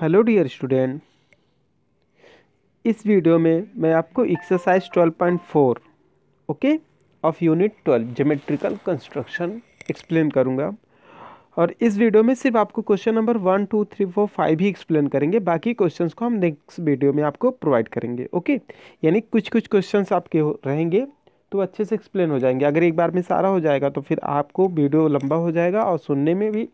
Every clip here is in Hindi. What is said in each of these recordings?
हेलो डियर स्टूडेंट इस वीडियो में मैं आपको exercise 12.4 okay of unit 12 geometrical construction explain करूँगा और इस वीडियो में सिर्फ आपको question number one two three four five ही एक्सप्लेन करेंगे बाकी क्वेश्चंस को हम नेक्स्ट वीडियो में आपको प्रोवाइड करेंगे ओके यानी कुछ कुछ क्वेश्चन आपके रहेंगे तो अच्छे से एक्सप्लेन हो जाएंगे अगर एक बार में सारा हो जाएगा तो फिर आपको वीडियो लंबा हो जाएगा और सुनने में भी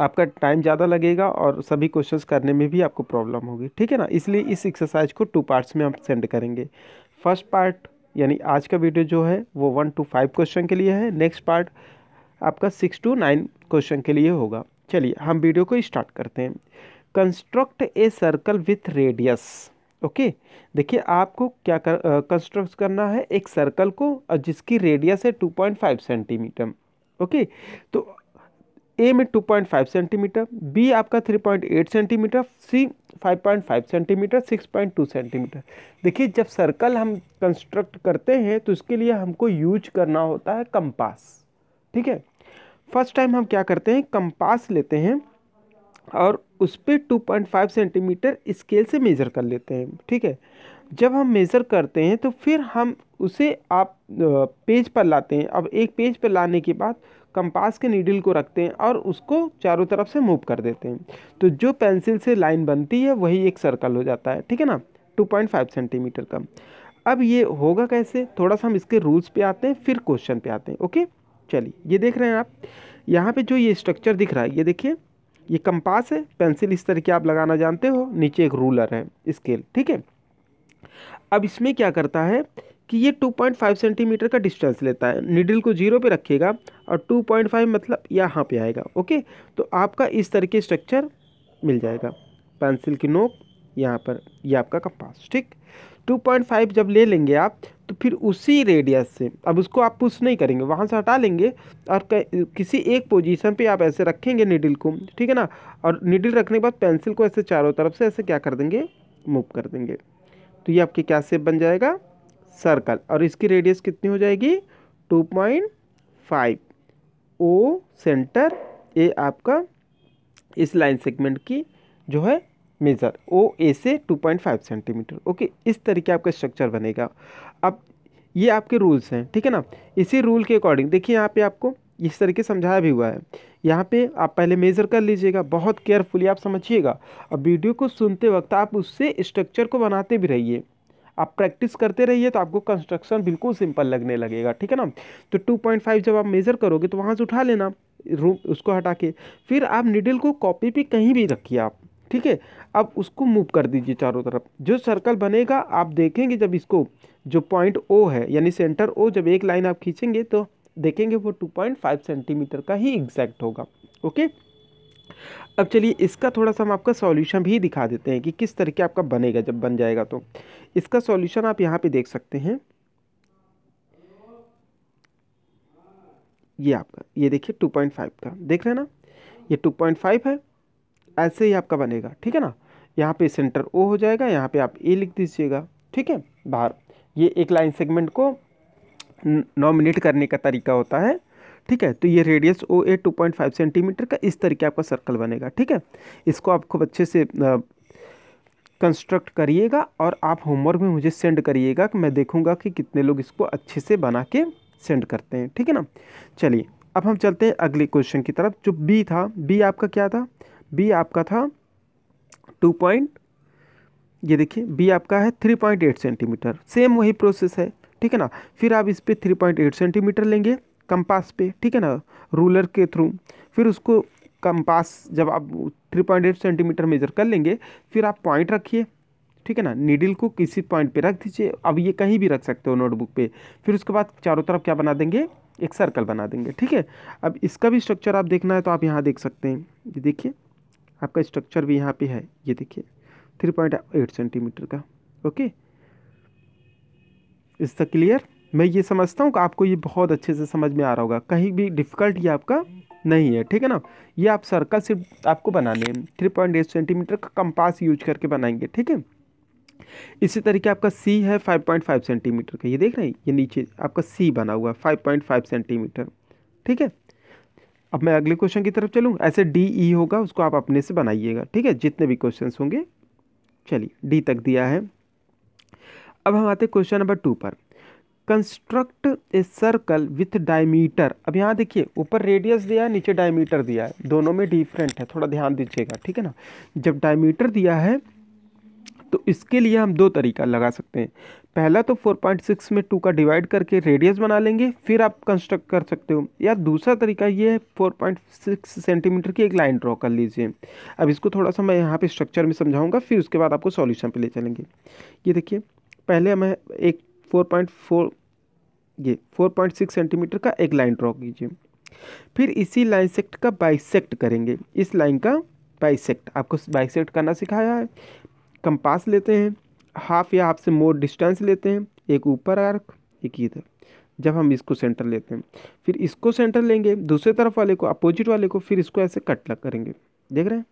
आपका टाइम ज़्यादा लगेगा और सभी क्वेश्चंस करने में भी आपको प्रॉब्लम होगी ठीक है ना इसलिए इस एक्सरसाइज को टू पार्ट्स में हम सेंड करेंगे फर्स्ट पार्ट यानी आज का वीडियो जो है वो वन टू फाइव क्वेश्चन के लिए है नेक्स्ट पार्ट आपका सिक्स टू नाइन क्वेश्चन के लिए होगा चलिए हम वीडियो को स्टार्ट करते हैं construct a circle with radius okay देखिए आपको क्या कर कंस्ट्रक्ट करना है एक सर्कल को और जिसकी रेडियस है two point five centimetre okay तो ए में 2.5 सेंटीमीटर बी आपका 3.8 सेंटीमीटर सी 5.5 सेंटीमीटर 6.2 सेंटीमीटर देखिए जब सर्कल हम कंस्ट्रक्ट करते हैं तो इसके लिए हमको यूज करना होता है कंपास ठीक है फर्स्ट टाइम हम क्या करते हैं कंपास लेते हैं और उस पर टू सेंटीमीटर स्केल से मेज़र कर लेते हैं ठीक है जब हम मेज़र करते हैं तो फिर हम उसे आप पेज पर लाते हैं अब एक पेज पर लाने के बाद कंपास के नीडल को रखते हैं और उसको चारों तरफ से मूव कर देते हैं तो जो पेंसिल से लाइन बनती है वही एक सर्कल हो जाता है ठीक है ना 2.5 सेंटीमीटर का अब ये होगा कैसे थोड़ा सा हम इसके रूल्स पे आते हैं फिर क्वेश्चन पे आते हैं ओके चलिए ये देख रहे हैं आप यहाँ पे जो ये स्ट्रक्चर दिख रहा है ये देखिए ये कंपास है पेंसिल इस तरह की आप लगाना जानते हो नीचे एक रूलर है स्केल ठीक है अब इसमें क्या करता है कि ये 2.5 सेंटीमीटर का डिस्टेंस लेता है निडिल को जीरो पे रखिएगा और 2.5 मतलब यहाँ पे आएगा ओके तो आपका इस तरह के स्ट्रक्चर मिल जाएगा पेंसिल की नोक यहाँ पर ये यह आपका कपास ठीक 2.5 जब ले लेंगे आप तो फिर उसी रेडियस से अब उसको आप पुश नहीं करेंगे वहाँ से हटा लेंगे और किसी एक पोजीशन पे आप ऐसे रखेंगे निडिल को ठीक है ना और निडिल रखने के बाद पेंसिल को ऐसे चारों तरफ से ऐसे क्या कर देंगे मूव कर देंगे तो ये आपके क्या सेप बन जाएगा सर्कल और इसकी रेडियस कितनी हो जाएगी two point five O centre A आपका इस लाइन सेगमेंट की जो है मेज़र ओ ए से 2.5 सेंटीमीटर ओके इस तरीके आपका स्ट्रक्चर बनेगा अब ये आपके रूल्स हैं ठीक है ना इसी रूल के अकॉर्डिंग देखिए यहाँ पे आपको इस तरीके समझाया भी हुआ है यहाँ पे आप पहले मेज़र कर लीजिएगा बहुत केयरफुली आप समझिएगा अब वीडियो को सुनते वक्त आप उससे स्ट्रक्चर को बनाते भी रहिए आप प्रैक्टिस करते रहिए तो आपको कंस्ट्रक्शन बिल्कुल सिंपल लगने लगेगा ठीक है ना तो टू पॉइंट फाइव जब आप मेज़र करोगे तो वहाँ से उठा लेना रूम उसको हटा के फिर आप निडल को कॉपी पे कहीं भी रखिए आप ठीक है अब उसको मूव कर दीजिए चारों तरफ जो सर्कल बनेगा आप देखेंगे जब इसको जो पॉइंट ओ है यानी सेंटर ओ जब एक लाइन आप खींचेंगे तो देखेंगे वो फाइव सेंटीमीटर का ही एग्जैक्ट होगा ओके अब चलिए इसका थोड़ा सा हम आपका सॉल्यूशन भी दिखा देते हैं कि किस तरीके आपका बनेगा जब बन जाएगा तो इसका सॉल्यूशन आप यहाँ पे देख सकते हैं ये आपका ये देखिए टू पॉइंट फाइव का देख रहे हैं ना ये टू पॉइंट फाइव है ऐसे ही आपका बनेगा ठीक है ना यहाँ पे सेंटर ओ हो जाएगा यहाँ पे आप ए लिख दीजिएगा ठीक है बाहर ये एक लाइन सेगमेंट को नॉमिनेट करने का तरीका होता है ठीक है तो ये radius O A two point five centimetre का इस तरीके आपका सर्कल बनेगा ठीक है इसको आप खूब अच्छे से कंस्ट्रक्ट करिएगा और आप होमवर्क में मुझे सेंड करिएगा कि मैं देखूंगा कि कितने लोग इसको अच्छे से बना के सेंड करते हैं ठीक है ना चलिए अब हम चलते हैं अगले क्वेश्चन की तरफ जो बी था बी आपका क्या था बी आपका था टू पॉइंट ये देखिए बी आपका है three point eight centimetre same वही प्रोसेस है ठीक है ना फिर आप इस पर थ्री पॉइंट एट सेंटीमीटर लेंगे कंपास पे ठीक है ना रूलर के थ्रू फिर उसको कंपास जब आप three point eight centimetre measure कर लेंगे फिर आप पॉइंट रखिए ठीक है ना नीडल को किसी पॉइंट पे रख दीजिए अब ये कहीं भी रख सकते हो नोटबुक पे फिर उसके बाद चारों तरफ क्या बना देंगे एक सर्कल बना देंगे ठीक है अब इसका भी स्ट्रक्चर आप देखना है तो आप यहाँ देख सकते हैं ये देखिए आपका स्ट्रक्चर भी यहाँ पे है ये देखिए थ्री पॉइंट एट सेंटीमीटर का ओके इज़ द क्लियर मैं ये समझता हूँ कि आपको ये बहुत अच्छे से समझ में आ रहा होगा कहीं भी डिफ़िकल्ट ये आपका नहीं है ठीक है ना ये आप सर्कल सिर्फ आपको बनाने थ्री पॉइंट एट सेंटीमीटर का कंपास यूज करके बनाएंगे ठीक है इसी तरीके आपका सी है फाइव पॉइंट फाइव सेंटीमीटर का ये देख रहे हैं ये नीचे आपका सी बना हुआ है फाइव पॉइंट फाइव सेंटीमीटर ठीक है अब मैं अगले क्वेश्चन की तरफ चलूँ ऐसे डी ई e होगा उसको आप अपने से बनाइएगा ठीक है जितने भी क्वेश्चन होंगे चलिए डी तक दिया है अब हम आते क्वेश्चन नंबर टू पर construct a circle with diameter अब यहाँ देखिए ऊपर रेडियस दिया है नीचे डायमीटर दिया है दोनों में डिफरेंट है थोड़ा ध्यान दीजिएगा ठीक है ना जब डायमीटर दिया है तो इसके लिए हम दो तरीका लगा सकते हैं पहला तो 4.6 में 2 का डिवाइड करके रेडियस बना लेंगे फिर आप कंस्ट्रक्ट कर सकते हो या दूसरा तरीका ये है 4.6 सेंटीमीटर की एक लाइन ड्रॉ कर लीजिए अब इसको थोड़ा सा मैं यहाँ पे स्ट्रक्चर में समझाऊंगा फिर उसके बाद आपको सॉल्यूशन पे ले चलेंगे ये देखिए पहले हमें एक ये 4.6 सेंटीमीटर का एक लाइन ड्रॉ कीजिए फिर इसी लाइन सेक्ट का बाइसेक्ट करेंगे इस लाइन का बाइसेक्ट आपको बाइसेक्ट करना सिखाया है कंपास लेते हैं हाफ या हाफ से मोर डिस्टेंस लेते हैं एक ऊपर आर्क एक इधर जब हम इसको सेंटर लेते हैं फिर इसको सेंटर लेंगे दूसरे तरफ वाले को अपोजिट वाले को फिर इसको ऐसे कट लग करेंगे देख रहे हैं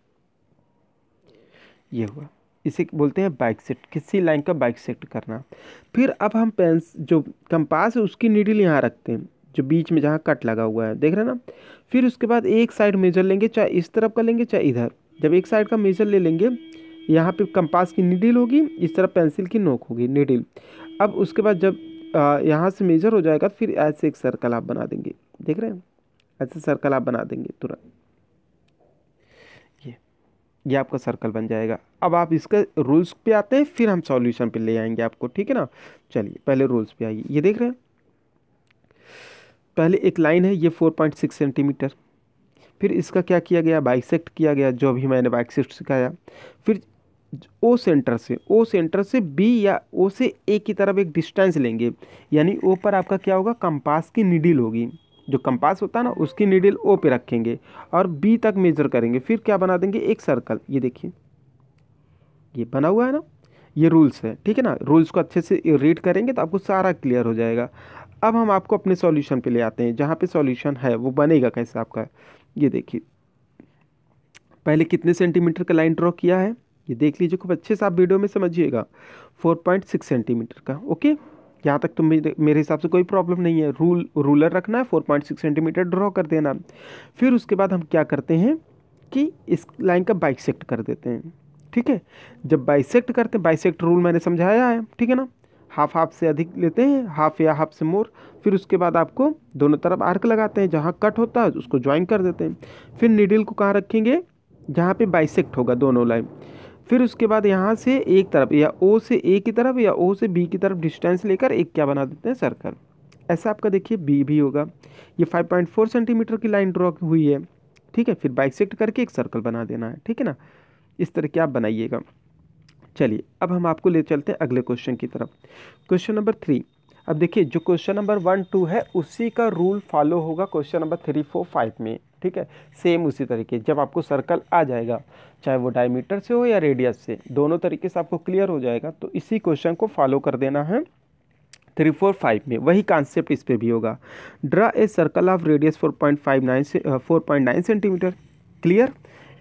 ये हुआ इसे बोलते हैं बाइक सेट किसी लाइन का बाइक सेट करना फिर अब हम पेंस जो कंपास है उसकी नीडिल यहाँ रखते हैं जो बीच में जहाँ कट लगा हुआ है देख रहे हैं ना फिर उसके बाद एक साइड मेजर लेंगे चाहे इस तरफ का लेंगे चाहे इधर जब एक साइड का मेजर ले लेंगे यहाँ पे कंपास की नीडिल होगी इस तरफ पेंसिल की नोक होगी नीडिल अब उसके बाद जब यहाँ से मेजर हो जाएगा फिर ऐसे एक सर्कल आप बना देंगे देख रहे हैं ऐसे सर्कल आप बना देंगे तुरंत ये आपका सर्कल बन जाएगा अब आप इसके रूल्स पे आते हैं फिर हम सॉल्यूशन पे ले आएंगे आपको ठीक है ना चलिए पहले रूल्स पे आइए ये देख रहे हैं पहले एक लाइन है ये फोर पॉइंट सिक्स सेंटीमीटर फिर इसका क्या किया गया बाइसेक्ट किया गया जो भी मैंने बाइसेक्ट सिखाया फिर ओ सेंटर से ओ सेंटर से बी या ओ से ए की तरफ एक डिस्टेंस लेंगे यानी ओ पर आपका क्या होगा कंपास की निडिल होगी जो कंपास होता है ना उसकी नीडल ओ पे रखेंगे और बी तक मेजर करेंगे फिर क्या बना देंगे एक सर्कल ये देखिए ये बना हुआ है ना ये रूल्स है ठीक है ना रूल्स को अच्छे से रीड करेंगे तो आपको सारा क्लियर हो जाएगा अब हम आपको अपने सॉल्यूशन पे ले आते हैं जहाँ पे सॉल्यूशन है वो बनेगा कैसे आपका ये देखिए पहले कितने सेंटीमीटर का लाइन ड्रॉ किया है ये देख लीजिए खूब अच्छे से आप वीडियो में समझिएगा फोर सेंटीमीटर का ओके यहाँ तक तो मेरे हिसाब से कोई प्रॉब्लम नहीं है रूल रूलर रखना है four point six centimetre draw कर देना फिर उसके बाद हम क्या करते हैं कि इस लाइन का बाइसेक्ट कर देते हैं ठीक है जब बाइसेक्ट करते हैं बाइसेक्ट रूल मैंने समझाया है ठीक है ना हाफ हाफ से अधिक लेते हैं हाफ या हाफ से मोर फिर उसके बाद आपको दोनों तरफ आर्क लगाते हैं जहाँ कट होता है उसको ज्वाइन कर देते हैं फिर निडिल को कहाँ रखेंगे जहाँ पर बाइसेक्ट होगा दोनों लाइन फिर उसके बाद यहाँ से एक तरफ या ओ से ए की तरफ या ओ से बी की तरफ डिस्टेंस लेकर एक क्या बना देते हैं सर्कल ऐसा आपका देखिए बी भी होगा ये 5.4 सेंटीमीटर की लाइन ड्रॉ हुई है ठीक है फिर बाइसेक्ट करके एक सर्कल बना देना है ठीक है ना इस तरह के आप बनाइएगा चलिए अब हम आपको ले चलते हैं अगले क्वेश्चन की तरफ क्वेश्चन नंबर थ्री अब देखिए जो क्वेश्चन नंबर वन टू है उसी का रूल फॉलो होगा question number three four five में ठीक है सेम उसी तरीके जब आपको सर्कल आ जाएगा चाहे वो डायमीटर से हो या रेडियस से दोनों तरीके से आपको क्लियर हो जाएगा तो इसी क्वेश्चन को फॉलो कर देना है थ्री फोर फाइव में वही कॉन्सेप्ट इस पर भी होगा draw a circle of radius four point five nine से four point nine centimetre clear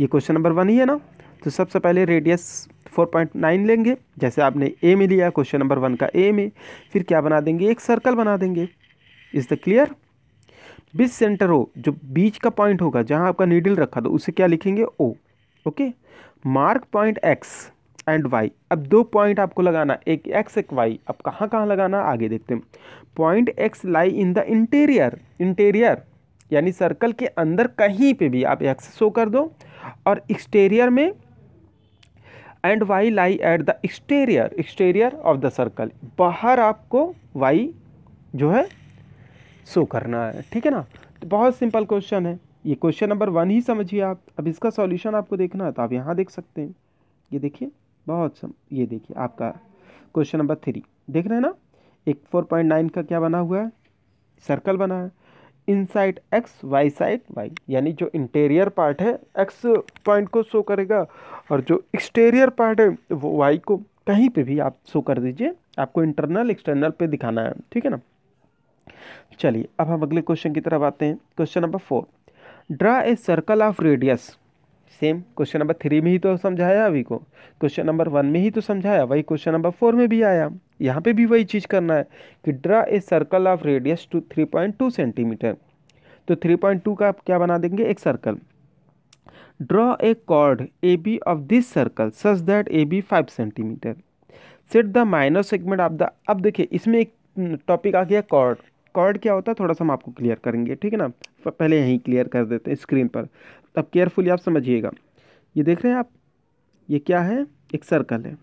ये क्वेश्चन नंबर वन ही है ना तो सबसे पहले रेडियस फोर पॉइंट नाइन लेंगे जैसे आपने ए में लिया क्वेश्चन नंबर वन का ए में फिर क्या बना देंगे एक सर्कल बना देंगे इज़ द क्लियर बीस सेंटर हो जो बीच का पॉइंट होगा जहाँ आपका नीडल रखा तो उसे क्या लिखेंगे O okay mark point X and Y अब दो पॉइंट आपको लगाना एक एक्स एक वाई अब कहाँ कहाँ लगाना आगे देखते हैं point X lie in the interior interior यानी सर्कल के अंदर कहीं पे भी आप एक्स शो कर दो और एक्सटेरियर में and Y lie at the exterior exterior of the circle बाहर आपको वाई जो है शो करना है ठीक है ना तो बहुत सिंपल क्वेश्चन है ये क्वेश्चन नंबर वन ही समझिए आप अब इसका सॉल्यूशन आपको देखना है तो आप यहाँ देख सकते हैं ये देखिए बहुत सम ये देखिए आपका क्वेश्चन नंबर थ्री देख रहे हैं ना एक फोर पॉइंट नाइन का क्या बना हुआ है सर्कल बना है inside X Y side Y यानी जो इंटेरियर पार्ट है एक्स पॉइंट को शो करेगा और जो एक्सटेरियर पार्ट है वो वाई को कहीं पर भी आप शो कर दीजिए आपको इंटरनल एक्सटर्नल पर दिखाना है ठीक है ना चलिए अब हम अगले क्वेश्चन की तरफ आते हैं question number four draw a circle of radius same question number three में ही तो समझाया अभी को क्वेश्चन नंबर वन में ही तो समझाया वही क्वेश्चन नंबर फोर में भी आया यहाँ पे भी वही चीज़ करना है कि draw a circle of radius two three point two centimetre तो थ्री पॉइंट टू का आप क्या बना देंगे एक circle draw a chord A B of this circle such that A B five centimetre set the minor segment of the अब देखिए इसमें एक टॉपिक आ गया कॉर्ड कॉर्ड क्या होता है थोड़ा सा हम आपको क्लियर करेंगे ठीक है ना पहले यहीं क्लियर कर देते हैं स्क्रीन पर अब केयरफुली आप समझिएगा ये देख रहे हैं आप ये क्या है एक सर्कल है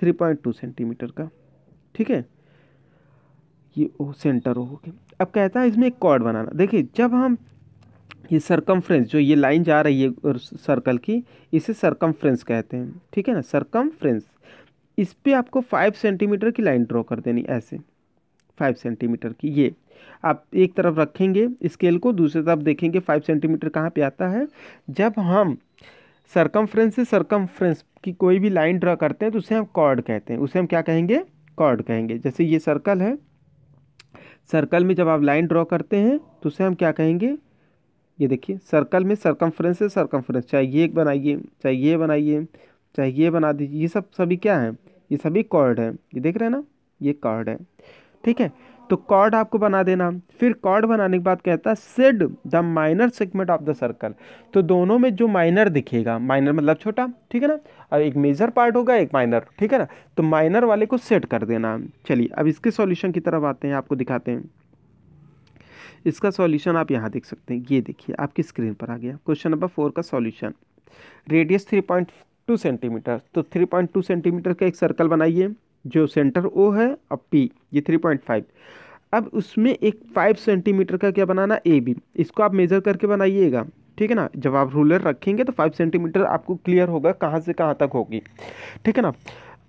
थ्री पॉइंट टू सेंटीमीटर का ठीक है ये ओ सेंटर हो गया अब कहता है इसमें एक कॉर्ड बनाना देखिए जब हम ये सरकमफ्रेंस जो ये लाइन जा रही है सर्कल की इसे सरकमफ्रेंस कहते हैं ठीक है ना सरकमफ्रेंस इस पर आपको फाइव सेंटीमीटर की लाइन ड्रॉ कर देनी ऐसे फाइव सेंटीमीटर की ये आप एक तरफ रखेंगे स्केल को दूसरी तरफ देखेंगे फाइव सेंटीमीटर कहाँ पे आता है जब हम सरकमफ्रेंस से सरकमफ्रेंस की कोई भी लाइन ड्रा करते हैं तो उसे हम कॉर्ड कहते हैं उसे हम क्या कहेंगे कॉर्ड कहेंगे जैसे ये सर्कल है सर्कल में जब आप लाइन ड्रॉ करते हैं तो उसे हम क्या कहेंगे ये देखिए सर्कल में सरकमफ्रेंस है सरकमफ्रेंस चाहे ये बनाइए चाहे ये बनाइए चाहे ये बना दीजिए ये सब सभी क्या है ये सभी कॉर्ड है ये देख रहे हैं ना ये कॉर्ड है ठीक है तो कॉर्ड आपको बना देना फिर कॉर्ड बनाने के बाद कहता है said the minor segment of the circle तो दोनों में जो माइनर दिखेगा माइनर मतलब छोटा ठीक है ना और एक मेजर पार्ट होगा एक माइनर ठीक है ना तो माइनर वाले को सेट कर देना चलिए अब इसके सॉल्यूशन की तरफ आते हैं आपको दिखाते हैं इसका सॉल्यूशन आप यहाँ देख सकते हैं ये देखिए आपकी स्क्रीन पर आ गया क्वेश्चन नंबर फोर का solution radius three point two centimetre तो थ्री पॉइंट टू सेंटीमीटर का एक सर्कल बनाइए जो सेंटर ओ है और पी ये थ्री पॉइंट फाइव अब उसमें एक फाइव सेंटीमीटर का क्या बनाना ए बी इसको आप मेज़र करके बनाइएगा ठीक है ना जब आप रूलर रखेंगे तो फाइव सेंटीमीटर आपको क्लियर होगा कहाँ से कहाँ तक होगी ठीक है ना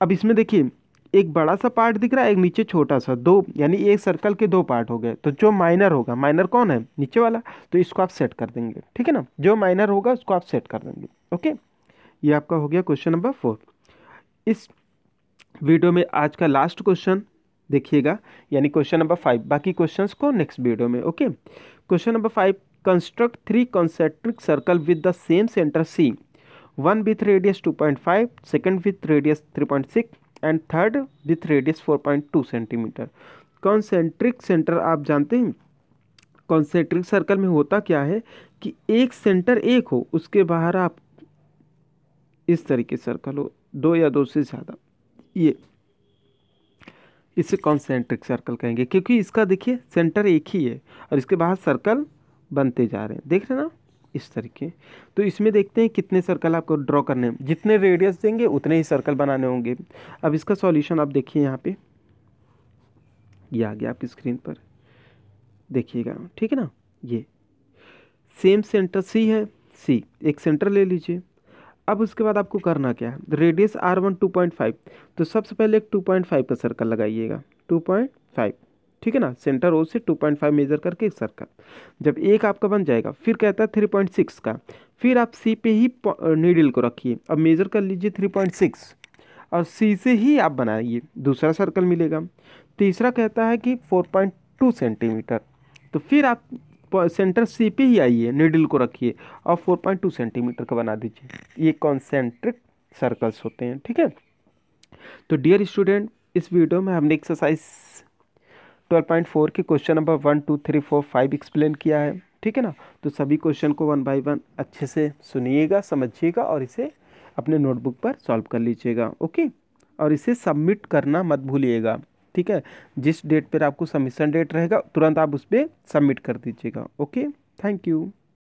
अब इसमें देखिए एक बड़ा सा पार्ट दिख रहा है एक नीचे छोटा सा दो यानी एक सर्कल के दो पार्ट हो गए तो जो माइनर होगा माइनर कौन है नीचे वाला तो इसको आप सेट कर देंगे ठीक है ना जो माइनर होगा उसको आप सेट कर देंगे ओके ये आपका हो गया क्वेश्चन नंबर फोर इस वीडियो में आज का लास्ट क्वेश्चन देखिएगा यानी क्वेश्चन नंबर फाइव बाकी क्वेश्चंस को नेक्स्ट वीडियो में okay question number five construct three concentric circle with the same centre C one with radius two point five second with radius three point six and third with radius four point two centimetre concentric centre आप जानते हैं कॉन्सेंट्रिक सर्कल में होता क्या है कि एक सेंटर एक हो उसके बाहर आप इस तरीके सर्कल हो दो या दो से ज़्यादा ये इसे कॉन्सेंट्रिक सर्कल कहेंगे क्योंकि इसका देखिए सेंटर एक ही है और इसके बाहर सर्कल बनते जा रहे हैं देख रहे ना इस तरीके तो इसमें देखते हैं कितने सर्कल आपको ड्रॉ करने हैं जितने रेडियस देंगे उतने ही सर्कल बनाने होंगे अब इसका सॉल्यूशन आप देखिए यहाँ पे ये आ गया आपकी स्क्रीन पर देखिएगा ठीक है ना ये सेम सेंटर सी है सी एक सेंटर ले लीजिए अब उसके बाद आपको करना क्या है radius R one two point five तो सबसे पहले एक टू पॉइंट फाइव का सर्कल लगाइएगा टू पॉइंट फाइव ठीक है ना सेंटर ओ से टू पॉइंट फाइव मेजर करके एक सर्कल जब एक आपका बन जाएगा फिर कहता है थ्री पॉइंट सिक्स का फिर आप सी पे ही नीडल को रखिए अब मेजर कर लीजिए थ्री पॉइंट सिक्स और सी से ही आप बनाइए दूसरा सर्कल मिलेगा तीसरा कहता है कि फोर पॉइंट टू सेंटीमीटर तो फिर आप सेंटर सी पे ही आइए नीडल को रखिए और फोर पॉइंट टू सेंटीमीटर का बना दीजिए ये कॉन्सेंट्रिक सर्कल्स होते हैं ठीक है तो डियर स्टूडेंट इस वीडियो में हमने एक्सरसाइज 12.4 के question number one two three four five explain किया है ठीक है ना तो सभी क्वेश्चन को वन बाई वन अच्छे से सुनिएगा समझिएगा और इसे अपने नोटबुक पर सॉल्व कर लीजिएगा ओके और इसे सबमिट करना मत भूलिएगा ठीक है जिस डेट पर आपको सबमिशन डेट रहेगा तुरंत आप उस पर सबमिट कर दीजिएगा ओके थैंक यू